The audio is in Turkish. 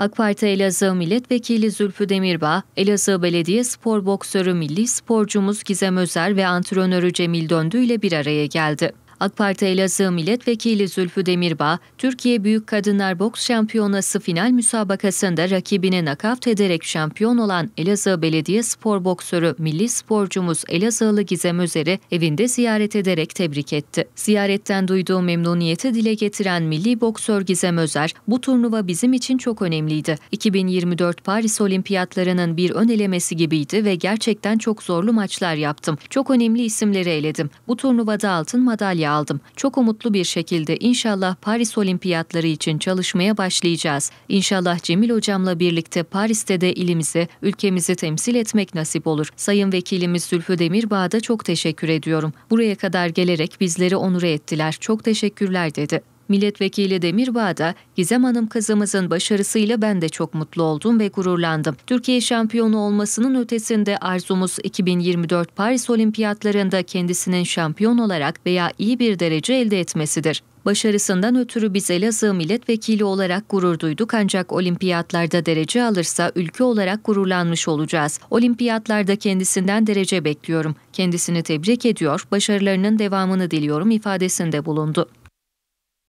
AK Parti Elazığ Milletvekili Zülfü Demirbağ, Elazığ Belediye Spor Boksörü Milli Sporcumuz Gizem Özer ve antrenörü Cemil Döndü ile bir araya geldi. AK Parti Elazığ Milletvekili Zülfü Demirbağ, Türkiye Büyük Kadınlar Boks Şampiyonası final müsabakasında rakibini nakavt ederek şampiyon olan Elazığ Belediye Spor Boksörü milli sporcumuz Elazığlı Gizem Özer'i evinde ziyaret ederek tebrik etti. Ziyaretten duyduğu memnuniyeti dile getiren milli boksör Gizem Özer, bu turnuva bizim için çok önemliydi. 2024 Paris Olimpiyatlarının bir ön elemesi gibiydi ve gerçekten çok zorlu maçlar yaptım. Çok önemli isimleri eledim. Bu turnuvada altın madalya aldım. Çok umutlu bir şekilde inşallah Paris Olimpiyatları için çalışmaya başlayacağız. İnşallah Cemil Hocamla birlikte Paris'te de ilimizi, ülkemizi temsil etmek nasip olur. Sayın Vekilimiz Zülfü Demirbağ'a da çok teşekkür ediyorum. Buraya kadar gelerek bizleri onur ettiler. Çok teşekkürler dedi. Milletvekili Demirbağ da Gizem Hanım kızımızın başarısıyla ben de çok mutlu oldum ve gururlandım. Türkiye şampiyonu olmasının ötesinde arzumuz 2024 Paris Olimpiyatlarında kendisinin şampiyon olarak veya iyi bir derece elde etmesidir. Başarısından ötürü biz Elazığ milletvekili olarak gurur duyduk ancak olimpiyatlarda derece alırsa ülke olarak gururlanmış olacağız. Olimpiyatlarda kendisinden derece bekliyorum. Kendisini tebrik ediyor, başarılarının devamını diliyorum ifadesinde bulundu.